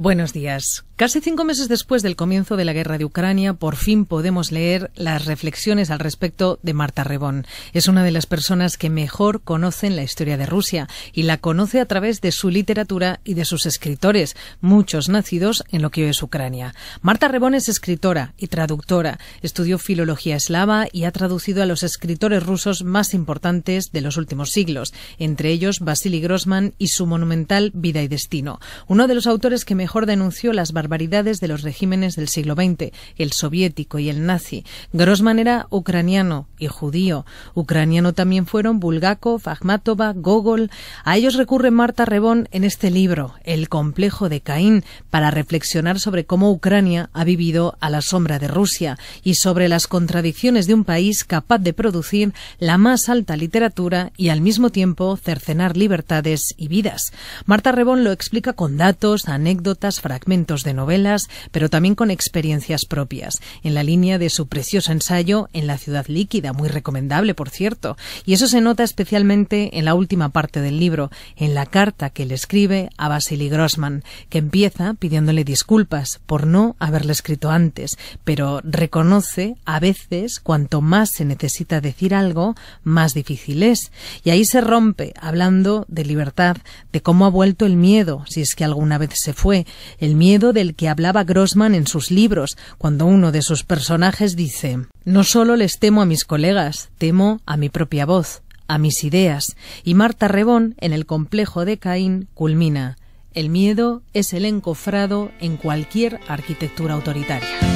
Buenos días. Casi cinco meses después del comienzo de la guerra de Ucrania, por fin podemos leer las reflexiones al respecto de Marta Rebón. Es una de las personas que mejor conocen la historia de Rusia y la conoce a través de su literatura y de sus escritores, muchos nacidos en lo que hoy es Ucrania. Marta Rebón es escritora y traductora, estudió filología eslava y ha traducido a los escritores rusos más importantes de los últimos siglos, entre ellos Vasily Grossman y su monumental Vida y Destino. Uno de los autores que denunció las barbaridades de los regímenes del siglo XX, el soviético y el nazi. Grossman era ucraniano y judío. Ucraniano también fueron Bulgakov, Akhmatova, Gogol. A ellos recurre Marta Rebón en este libro, El complejo de Caín, para reflexionar sobre cómo Ucrania ha vivido a la sombra de Rusia y sobre las contradicciones de un país capaz de producir la más alta literatura y al mismo tiempo cercenar libertades y vidas. Marta Rebón lo explica con datos, anécdotas, fragmentos de novelas, pero también con experiencias propias, en la línea de su precioso ensayo En la ciudad líquida, muy recomendable, por cierto. Y eso se nota especialmente en la última parte del libro, en la carta que le escribe a Vasily Grossman, que empieza pidiéndole disculpas por no haberle escrito antes, pero reconoce a veces cuanto más se necesita decir algo, más difícil es. Y ahí se rompe hablando de libertad, de cómo ha vuelto el miedo, si es que alguna vez se fue, el miedo del que hablaba Grossman en sus libros, cuando uno de sus personajes dice No solo les temo a mis colegas, temo a mi propia voz, a mis ideas, y Marta Rebón, en el complejo de Caín, culmina El miedo es el encofrado en cualquier arquitectura autoritaria.